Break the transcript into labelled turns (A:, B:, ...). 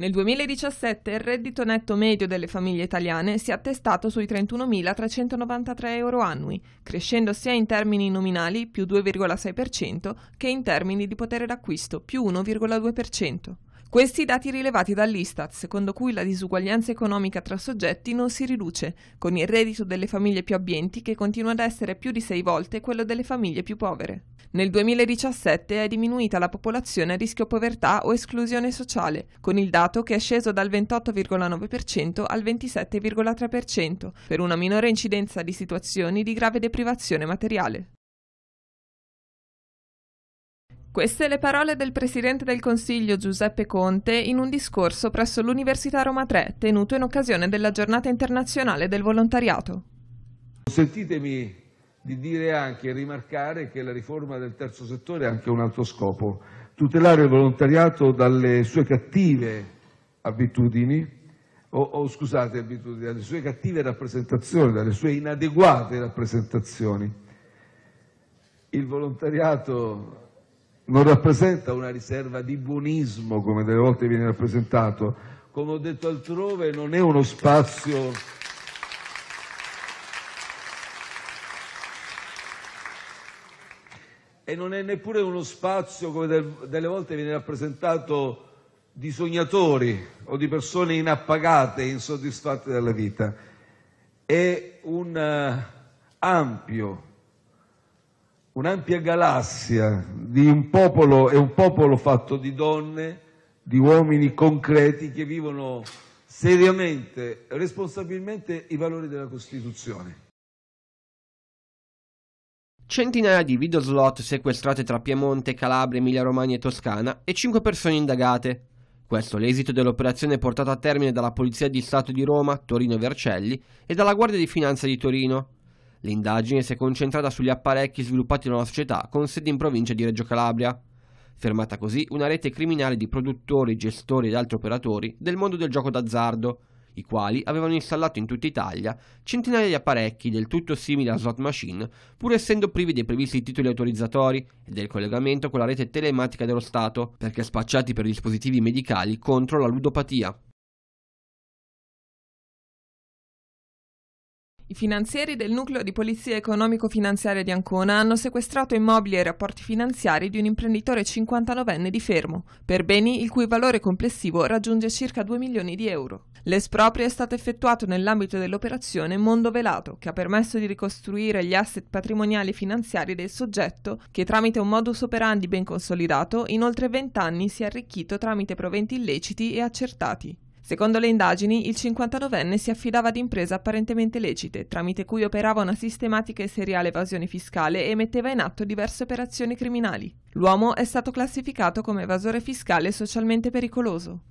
A: Nel 2017 il reddito netto medio delle famiglie italiane si è attestato sui 31.393 euro annui, crescendo sia in termini nominali più 2,6% che in termini di potere d'acquisto più 1,2%. Questi i dati rilevati dall'Istat, secondo cui la disuguaglianza economica tra soggetti non si riduce, con il reddito delle famiglie più abbienti che continua ad essere più di sei volte quello delle famiglie più povere. Nel 2017 è diminuita la popolazione a rischio povertà o esclusione sociale, con il dato che è sceso dal 28,9% al 27,3%, per una minore incidenza di situazioni di grave deprivazione materiale. Queste le parole del Presidente del Consiglio Giuseppe Conte in un discorso presso l'Università Roma 3 tenuto in occasione della giornata internazionale del volontariato.
B: Consentitemi di dire anche e rimarcare che la riforma del terzo settore ha anche un altro scopo, tutelare il volontariato dalle sue cattive abitudini, o, o scusate abitudini, dalle sue cattive rappresentazioni, dalle sue inadeguate rappresentazioni. Il volontariato non rappresenta una riserva di buonismo, come delle volte viene rappresentato. Come ho detto altrove, non è uno spazio... E non è neppure uno spazio, come delle volte viene rappresentato, di sognatori o di persone inappagate, insoddisfatte della vita. È un eh, ampio un'ampia galassia di un popolo, e un popolo fatto di donne, di uomini concreti che vivono seriamente, responsabilmente i valori della Costituzione.
C: Centinaia di video slot sequestrate tra Piemonte, Calabria, Emilia-Romagna e Toscana e 5 persone indagate. Questo è l'esito dell'operazione portata a termine dalla Polizia di Stato di Roma, Torino e Vercelli e dalla Guardia di Finanza di Torino, L'indagine si è concentrata sugli apparecchi sviluppati da una società con sede in provincia di Reggio Calabria. Fermata così una rete criminale di produttori, gestori ed altri operatori del mondo del gioco d'azzardo, i quali avevano installato in tutta Italia centinaia di apparecchi del tutto simili a slot machine, pur essendo privi dei previsti titoli autorizzatori e del collegamento con la rete telematica dello Stato, perché spacciati per dispositivi medicali contro la ludopatia.
A: I finanzieri del nucleo di polizia economico-finanziaria di Ancona hanno sequestrato immobili e rapporti finanziari di un imprenditore 59enne di Fermo, per beni il cui valore complessivo raggiunge circa 2 milioni di euro. L'esproprio è stato effettuato nell'ambito dell'operazione Mondo Velato, che ha permesso di ricostruire gli asset patrimoniali e finanziari del soggetto che tramite un modus operandi ben consolidato in oltre 20 anni si è arricchito tramite proventi illeciti e accertati. Secondo le indagini, il 59enne si affidava ad imprese apparentemente lecite, tramite cui operava una sistematica e seriale evasione fiscale e metteva in atto diverse operazioni criminali. L'uomo è stato classificato come evasore fiscale socialmente pericoloso.